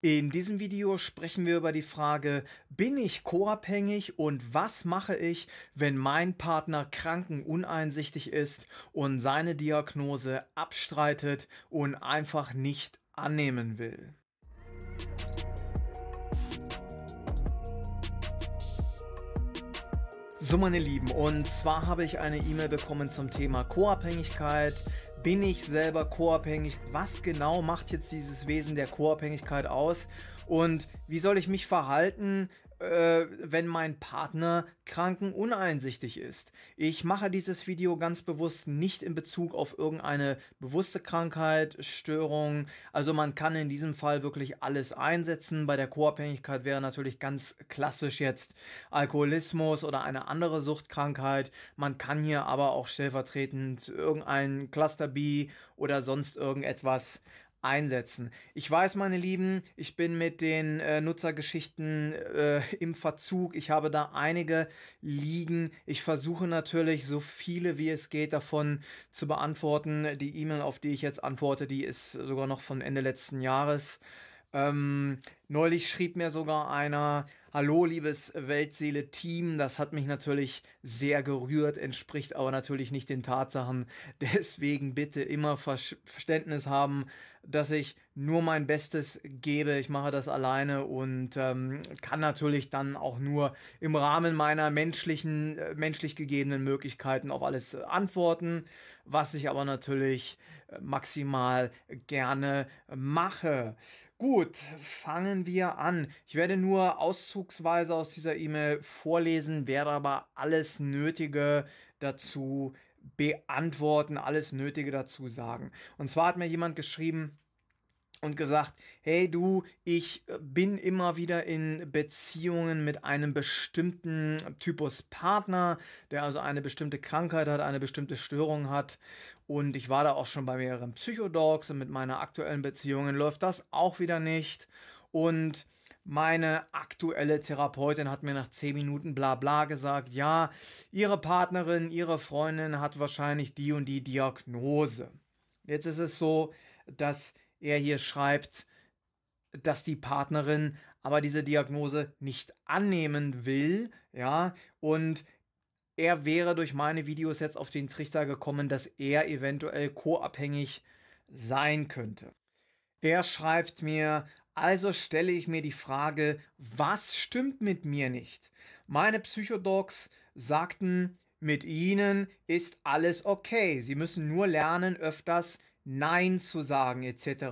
In diesem Video sprechen wir über die Frage, bin ich co-abhängig und was mache ich, wenn mein Partner krankenuneinsichtig ist und seine Diagnose abstreitet und einfach nicht annehmen will. So meine Lieben, und zwar habe ich eine E-Mail bekommen zum Thema Co-Abhängigkeit, bin ich selber koabhängig? Was genau macht jetzt dieses Wesen der Koabhängigkeit aus? Und wie soll ich mich verhalten, äh, wenn mein Partner krankenuneinsichtig ist. Ich mache dieses Video ganz bewusst nicht in Bezug auf irgendeine bewusste Krankheit, Störung. Also man kann in diesem Fall wirklich alles einsetzen. Bei der Co-Abhängigkeit wäre natürlich ganz klassisch jetzt Alkoholismus oder eine andere Suchtkrankheit. Man kann hier aber auch stellvertretend irgendein Cluster B oder sonst irgendetwas einsetzen. Ich weiß, meine Lieben, ich bin mit den äh, Nutzergeschichten äh, im Verzug. Ich habe da einige liegen. Ich versuche natürlich so viele wie es geht davon zu beantworten. Die E-Mail, auf die ich jetzt antworte, die ist sogar noch von Ende letzten Jahres. Ähm, neulich schrieb mir sogar einer, hallo liebes Weltseele-Team, das hat mich natürlich sehr gerührt, entspricht aber natürlich nicht den Tatsachen. Deswegen bitte immer Ver Verständnis haben, dass ich nur mein Bestes gebe. Ich mache das alleine und ähm, kann natürlich dann auch nur im Rahmen meiner menschlichen, äh, menschlich gegebenen Möglichkeiten auf alles äh, antworten, was ich aber natürlich äh, maximal gerne mache. Gut, fangen wir an. Ich werde nur auszugsweise aus dieser E-Mail vorlesen, werde aber alles Nötige dazu beantworten, alles Nötige dazu sagen. Und zwar hat mir jemand geschrieben, und gesagt, hey du, ich äh, bin immer wieder in Beziehungen mit einem bestimmten Typus Partner, der also eine bestimmte Krankheit hat, eine bestimmte Störung hat. Und ich war da auch schon bei mehreren Psychodogs und mit meiner aktuellen Beziehung läuft das auch wieder nicht. Und meine aktuelle Therapeutin hat mir nach 10 Minuten bla bla gesagt, ja, ihre Partnerin, ihre Freundin hat wahrscheinlich die und die Diagnose. Jetzt ist es so, dass er hier schreibt, dass die Partnerin aber diese Diagnose nicht annehmen will, ja, und er wäre durch meine Videos jetzt auf den Trichter gekommen, dass er eventuell co-abhängig sein könnte. Er schreibt mir, also stelle ich mir die Frage, was stimmt mit mir nicht? Meine Psychodocs sagten, mit ihnen ist alles okay. Sie müssen nur lernen, öfters Nein zu sagen etc.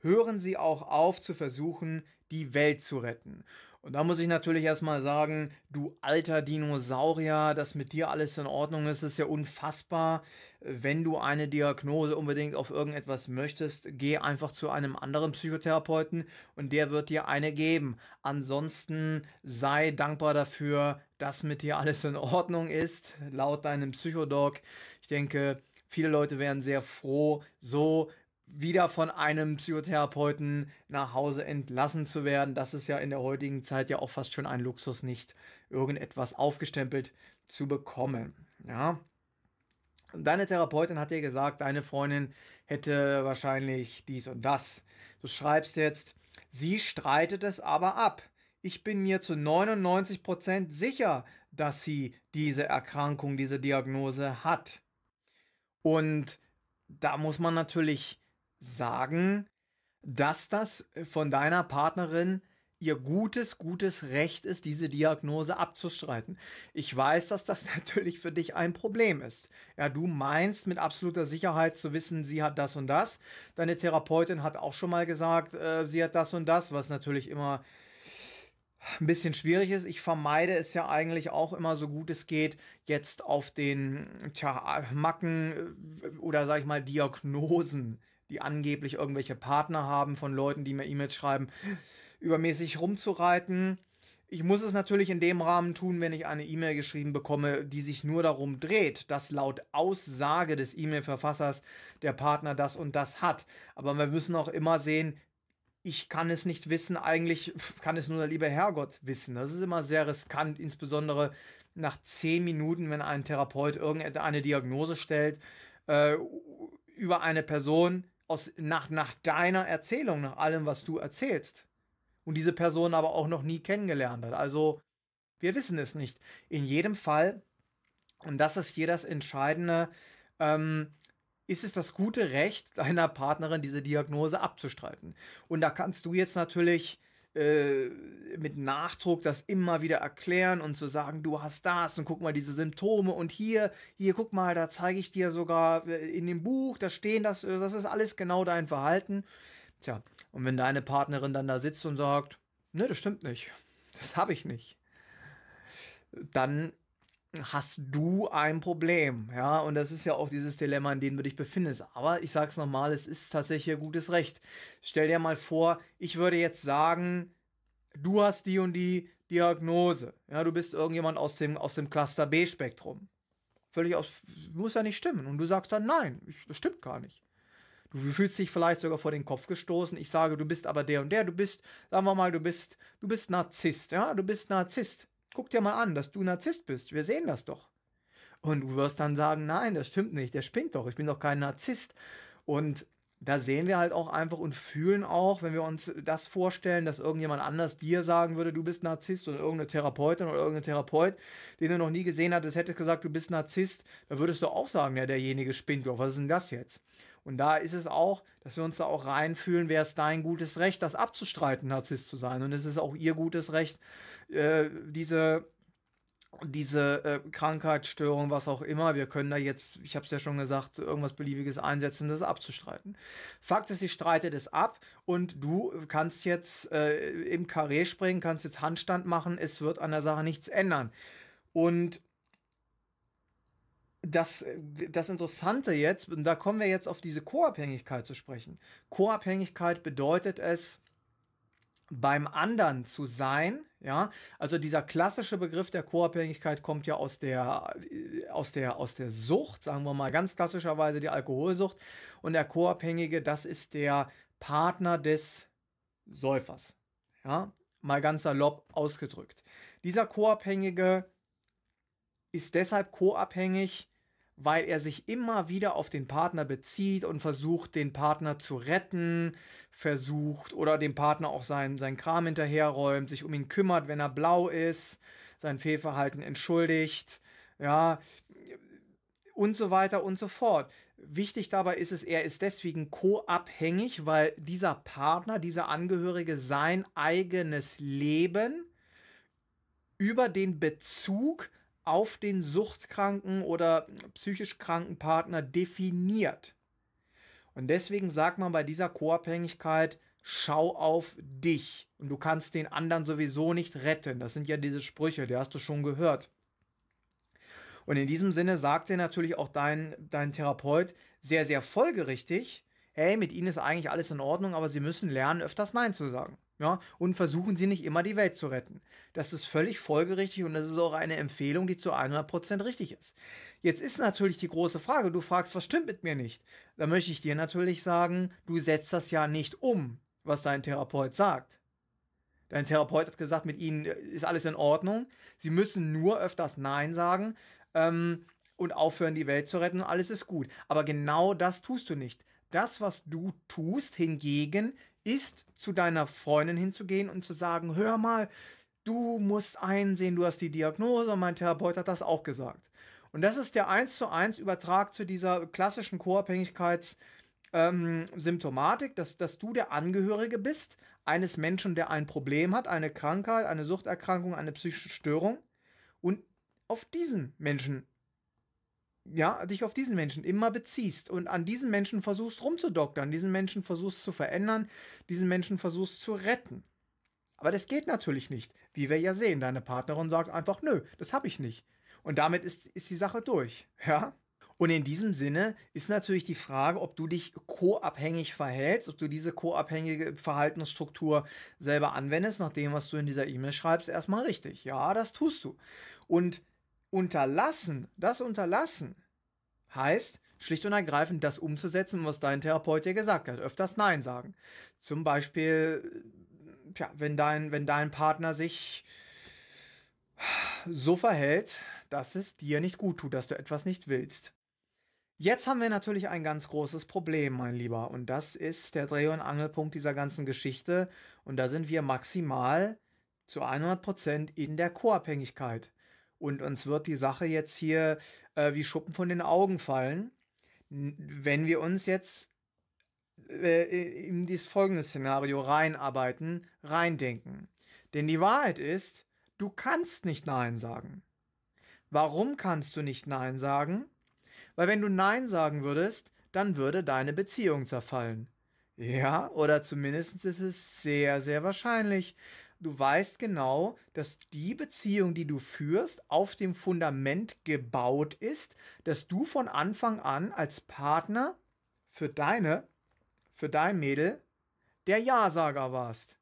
Hören Sie auch auf zu versuchen, die Welt zu retten. Und da muss ich natürlich erstmal sagen, du alter Dinosaurier, dass mit dir alles in Ordnung ist, ist ja unfassbar. Wenn du eine Diagnose unbedingt auf irgendetwas möchtest, geh einfach zu einem anderen Psychotherapeuten und der wird dir eine geben. Ansonsten sei dankbar dafür, dass mit dir alles in Ordnung ist, laut deinem Psychodoc. Ich denke, viele Leute wären sehr froh, so wieder von einem Psychotherapeuten nach Hause entlassen zu werden, das ist ja in der heutigen Zeit ja auch fast schon ein Luxus, nicht irgendetwas aufgestempelt zu bekommen. Ja. Deine Therapeutin hat dir gesagt, deine Freundin hätte wahrscheinlich dies und das. Du schreibst jetzt, sie streitet es aber ab. Ich bin mir zu 99% Prozent sicher, dass sie diese Erkrankung, diese Diagnose hat. Und da muss man natürlich sagen, dass das äh, von deiner Partnerin ihr gutes, gutes Recht ist, diese Diagnose abzustreiten. Ich weiß, dass das natürlich für dich ein Problem ist. Ja, du meinst mit absoluter Sicherheit zu wissen, sie hat das und das. Deine Therapeutin hat auch schon mal gesagt, äh, sie hat das und das, was natürlich immer ein bisschen schwierig ist. Ich vermeide es ja eigentlich auch immer so gut es geht, jetzt auf den tja, Macken äh, oder sag ich mal Diagnosen die angeblich irgendwelche Partner haben von Leuten, die mir E-Mails schreiben, übermäßig rumzureiten. Ich muss es natürlich in dem Rahmen tun, wenn ich eine E-Mail geschrieben bekomme, die sich nur darum dreht, dass laut Aussage des E-Mail-Verfassers der Partner das und das hat. Aber wir müssen auch immer sehen, ich kann es nicht wissen, eigentlich kann es nur der liebe Herrgott wissen. Das ist immer sehr riskant, insbesondere nach zehn Minuten, wenn ein Therapeut irgendeine Diagnose stellt, äh, über eine Person, aus, nach, nach deiner Erzählung, nach allem, was du erzählst. Und diese Person aber auch noch nie kennengelernt hat. Also, wir wissen es nicht. In jedem Fall, und das ist hier das Entscheidende, ähm, ist es das gute Recht deiner Partnerin, diese Diagnose abzustreiten. Und da kannst du jetzt natürlich äh, mit Nachdruck das immer wieder erklären und zu sagen, du hast das und guck mal diese Symptome und hier, hier, guck mal, da zeige ich dir sogar äh, in dem Buch, da stehen das, äh, das ist alles genau dein Verhalten. Tja, und wenn deine Partnerin dann da sitzt und sagt, ne, das stimmt nicht, das habe ich nicht, dann hast du ein Problem. Ja, und das ist ja auch dieses Dilemma, in dem du dich befindest. Aber ich sage es nochmal, es ist tatsächlich ein gutes Recht. Stell dir mal vor, ich würde jetzt sagen, du hast die und die Diagnose. Ja, du bist irgendjemand aus dem, aus dem Cluster B-Spektrum. Völlig aus, muss ja nicht stimmen. Und du sagst dann, nein, ich, das stimmt gar nicht. Du fühlst dich vielleicht sogar vor den Kopf gestoßen. Ich sage, du bist aber der und der. Du bist, sagen wir mal, du bist, du bist Narzisst. Ja, du bist Narzisst guck dir mal an, dass du Narzisst bist. Wir sehen das doch. Und du wirst dann sagen, nein, das stimmt nicht, der spinnt doch, ich bin doch kein Narzisst. Und da sehen wir halt auch einfach und fühlen auch, wenn wir uns das vorstellen, dass irgendjemand anders dir sagen würde, du bist Narzisst und irgendeine Therapeutin oder irgendein Therapeut, den du noch nie gesehen hattest, hätte gesagt, du bist Narzisst, dann würdest du auch sagen, ja, derjenige spinnt doch, was ist denn das jetzt? Und da ist es auch, dass wir uns da auch reinfühlen, wäre es dein gutes Recht, das abzustreiten, Narzisst zu sein. Und es ist auch ihr gutes Recht, äh, diese diese äh, Krankheitsstörung, was auch immer, wir können da jetzt, ich habe es ja schon gesagt, irgendwas Beliebiges einsetzen, das abzustreiten. Fakt ist, sie streitet es ab und du kannst jetzt äh, im Karree springen, kannst jetzt Handstand machen, es wird an der Sache nichts ändern. Und das, äh, das Interessante jetzt, und da kommen wir jetzt auf diese Co-Abhängigkeit zu sprechen. Co-Abhängigkeit bedeutet es, beim anderen zu sein, ja, also dieser klassische Begriff der Co-Abhängigkeit kommt ja aus der, äh, aus der, aus der Sucht, sagen wir mal ganz klassischerweise die Alkoholsucht und der Co-Abhängige, das ist der Partner des Säufers, ja, mal ganz salopp ausgedrückt. Dieser Co-Abhängige ist deshalb co-abhängig, weil er sich immer wieder auf den Partner bezieht und versucht, den Partner zu retten, versucht oder dem Partner auch seinen, seinen Kram hinterherräumt, sich um ihn kümmert, wenn er blau ist, sein Fehlverhalten entschuldigt, ja, und so weiter und so fort. Wichtig dabei ist es, er ist deswegen co-abhängig, weil dieser Partner, dieser Angehörige sein eigenes Leben über den Bezug auf den suchtkranken oder psychisch kranken Partner definiert. Und deswegen sagt man bei dieser Co-Abhängigkeit, schau auf dich. Und du kannst den anderen sowieso nicht retten. Das sind ja diese Sprüche, die hast du schon gehört. Und in diesem Sinne sagt dir natürlich auch dein, dein Therapeut sehr, sehr folgerichtig, hey, mit ihnen ist eigentlich alles in Ordnung, aber sie müssen lernen, öfters Nein zu sagen ja, und versuchen sie nicht immer die Welt zu retten. Das ist völlig folgerichtig und das ist auch eine Empfehlung, die zu 100% richtig ist. Jetzt ist natürlich die große Frage, du fragst, was stimmt mit mir nicht? Da möchte ich dir natürlich sagen, du setzt das ja nicht um, was dein Therapeut sagt. Dein Therapeut hat gesagt, mit ihnen äh, ist alles in Ordnung. Sie müssen nur öfters Nein sagen ähm, und aufhören, die Welt zu retten und alles ist gut. Aber genau das tust du nicht. Das, was du tust, hingegen ist, zu deiner Freundin hinzugehen und zu sagen, hör mal, du musst einsehen, du hast die Diagnose und mein Therapeut hat das auch gesagt. Und das ist der 1 zu 1 Übertrag zu dieser klassischen Co-Abhängigkeits-Symptomatik, ähm, dass, dass du der Angehörige bist eines Menschen, der ein Problem hat, eine Krankheit, eine Suchterkrankung, eine psychische Störung. Und auf diesen Menschen ja, dich auf diesen Menschen immer beziehst und an diesen Menschen versuchst rumzudoktern, diesen Menschen versuchst zu verändern, diesen Menschen versuchst zu retten. Aber das geht natürlich nicht, wie wir ja sehen. Deine Partnerin sagt einfach, nö, das habe ich nicht. Und damit ist, ist die Sache durch, ja? Und in diesem Sinne ist natürlich die Frage, ob du dich co-abhängig verhältst, ob du diese co-abhängige Verhaltensstruktur selber anwendest, nach dem, was du in dieser E-Mail schreibst, erstmal richtig. Ja, das tust du. Und Unterlassen, das Unterlassen heißt schlicht und ergreifend das umzusetzen, was dein Therapeut dir gesagt hat. Öfters Nein sagen. Zum Beispiel, tja, wenn dein, wenn dein Partner sich so verhält, dass es dir nicht gut tut, dass du etwas nicht willst. Jetzt haben wir natürlich ein ganz großes Problem, mein Lieber, und das ist der Dreh- und Angelpunkt dieser ganzen Geschichte, und da sind wir maximal zu 100% Prozent in der Co-Abhängigkeit. Und uns wird die Sache jetzt hier äh, wie Schuppen von den Augen fallen, wenn wir uns jetzt äh, in dieses folgende Szenario reinarbeiten, reindenken. Denn die Wahrheit ist, du kannst nicht Nein sagen. Warum kannst du nicht Nein sagen? Weil wenn du Nein sagen würdest, dann würde deine Beziehung zerfallen. Ja, oder zumindest ist es sehr, sehr wahrscheinlich, du weißt genau, dass die Beziehung, die du führst, auf dem Fundament gebaut ist, dass du von Anfang an als Partner für deine, für dein Mädel der Ja-Sager warst.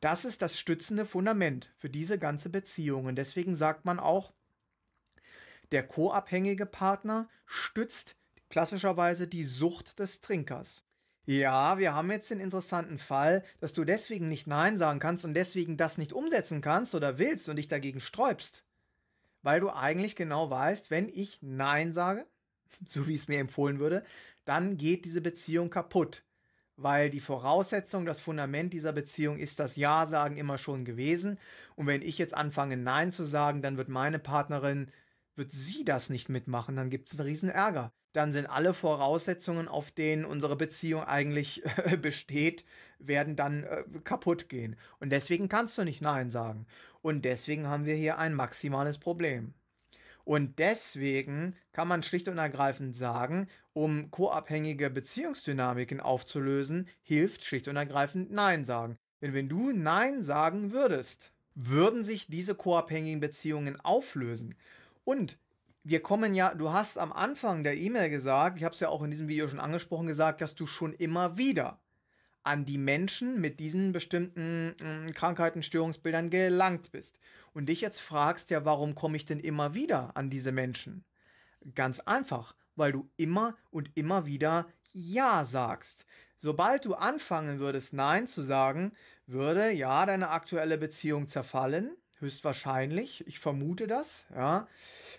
Das ist das stützende Fundament für diese ganze Beziehung. Und deswegen sagt man auch, der co-abhängige Partner stützt klassischerweise die Sucht des Trinkers ja, wir haben jetzt den interessanten Fall, dass du deswegen nicht Nein sagen kannst und deswegen das nicht umsetzen kannst oder willst und dich dagegen sträubst. Weil du eigentlich genau weißt, wenn ich Nein sage, so wie es mir empfohlen würde, dann geht diese Beziehung kaputt. Weil die Voraussetzung, das Fundament dieser Beziehung ist das Ja sagen immer schon gewesen. Und wenn ich jetzt anfange Nein zu sagen, dann wird meine Partnerin wird sie das nicht mitmachen, dann gibt es einen riesen Ärger. Dann sind alle Voraussetzungen, auf denen unsere Beziehung eigentlich besteht, werden dann äh, kaputt gehen. Und deswegen kannst du nicht Nein sagen. Und deswegen haben wir hier ein maximales Problem. Und deswegen kann man schlicht und ergreifend sagen, um koabhängige Beziehungsdynamiken aufzulösen, hilft schlicht und ergreifend Nein sagen. Denn wenn du Nein sagen würdest, würden sich diese koabhängigen Beziehungen auflösen. Und wir kommen ja, du hast am Anfang der E-Mail gesagt, ich habe es ja auch in diesem Video schon angesprochen, gesagt, dass du schon immer wieder an die Menschen mit diesen bestimmten äh, Krankheiten, Störungsbildern gelangt bist. Und dich jetzt fragst ja, warum komme ich denn immer wieder an diese Menschen? Ganz einfach, weil du immer und immer wieder Ja sagst. Sobald du anfangen würdest, Nein zu sagen, würde ja deine aktuelle Beziehung zerfallen Höchstwahrscheinlich. Ich vermute das, ja.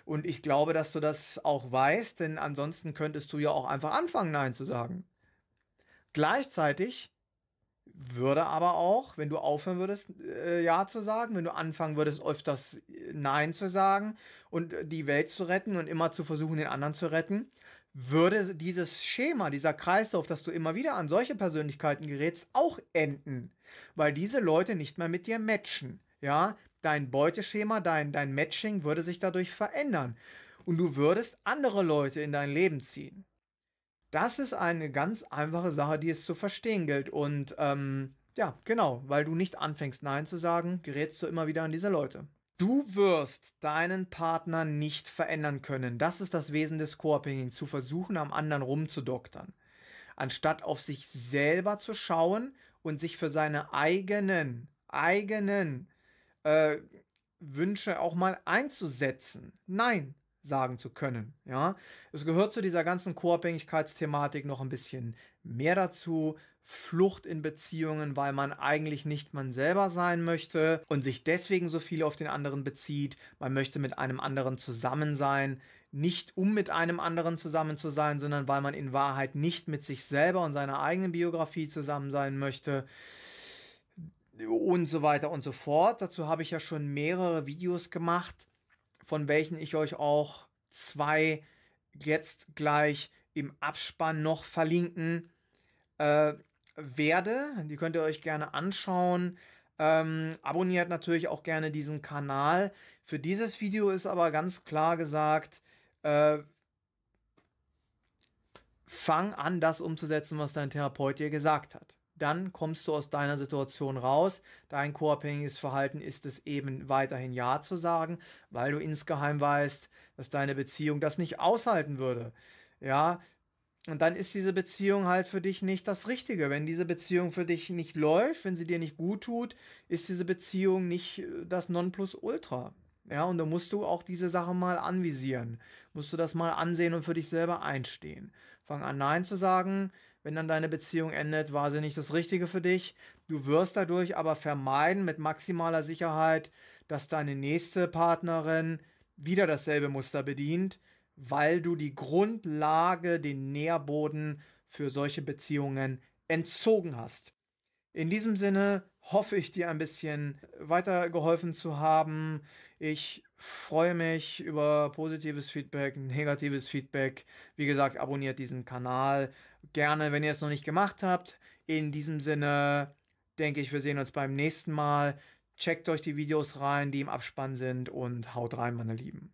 Und ich glaube, dass du das auch weißt, denn ansonsten könntest du ja auch einfach anfangen, Nein zu sagen. Gleichzeitig würde aber auch, wenn du aufhören würdest, äh, Ja zu sagen, wenn du anfangen würdest, öfters äh, Nein zu sagen und äh, die Welt zu retten und immer zu versuchen, den anderen zu retten, würde dieses Schema, dieser Kreislauf, dass du immer wieder an solche Persönlichkeiten gerätst, auch enden, weil diese Leute nicht mehr mit dir matchen. Ja, dein Beuteschema, dein, dein Matching würde sich dadurch verändern. Und du würdest andere Leute in dein Leben ziehen. Das ist eine ganz einfache Sache, die es zu verstehen gilt. Und ähm, ja, genau, weil du nicht anfängst, Nein zu sagen, gerätst du immer wieder an diese Leute. Du wirst deinen Partner nicht verändern können. Das ist das Wesen des Co-Abhängigen, zu versuchen, am anderen rumzudoktern. Anstatt auf sich selber zu schauen und sich für seine eigenen, eigenen äh, Wünsche auch mal einzusetzen, Nein sagen zu können. Ja, es gehört zu dieser ganzen Co-Abhängigkeitsthematik noch ein bisschen mehr dazu. Flucht in Beziehungen, weil man eigentlich nicht man selber sein möchte und sich deswegen so viel auf den anderen bezieht. Man möchte mit einem anderen zusammen sein, nicht um mit einem anderen zusammen zu sein, sondern weil man in Wahrheit nicht mit sich selber und seiner eigenen Biografie zusammen sein möchte und so weiter und so fort. Dazu habe ich ja schon mehrere Videos gemacht, von welchen ich euch auch zwei jetzt gleich im Abspann noch verlinken äh, werde. Die könnt ihr euch gerne anschauen. Ähm, abonniert natürlich auch gerne diesen Kanal. Für dieses Video ist aber ganz klar gesagt, äh, fang an, das umzusetzen, was dein Therapeut dir gesagt hat dann kommst du aus deiner Situation raus. Dein koabhängiges Verhalten ist es eben weiterhin Ja zu sagen, weil du insgeheim weißt, dass deine Beziehung das nicht aushalten würde. Ja, und dann ist diese Beziehung halt für dich nicht das Richtige. Wenn diese Beziehung für dich nicht läuft, wenn sie dir nicht gut tut, ist diese Beziehung nicht äh, das Nonplusultra. Ja, und da musst du auch diese Sache mal anvisieren. Musst du das mal ansehen und für dich selber einstehen. Fang an, Nein zu sagen, wenn dann deine Beziehung endet, war sie nicht das Richtige für dich. Du wirst dadurch aber vermeiden mit maximaler Sicherheit, dass deine nächste Partnerin wieder dasselbe Muster bedient, weil du die Grundlage, den Nährboden für solche Beziehungen entzogen hast. In diesem Sinne hoffe ich dir ein bisschen weitergeholfen zu haben. Ich freue mich über positives Feedback, negatives Feedback. Wie gesagt, abonniert diesen Kanal, gerne, wenn ihr es noch nicht gemacht habt. In diesem Sinne denke ich, wir sehen uns beim nächsten Mal. Checkt euch die Videos rein, die im Abspann sind und haut rein, meine Lieben.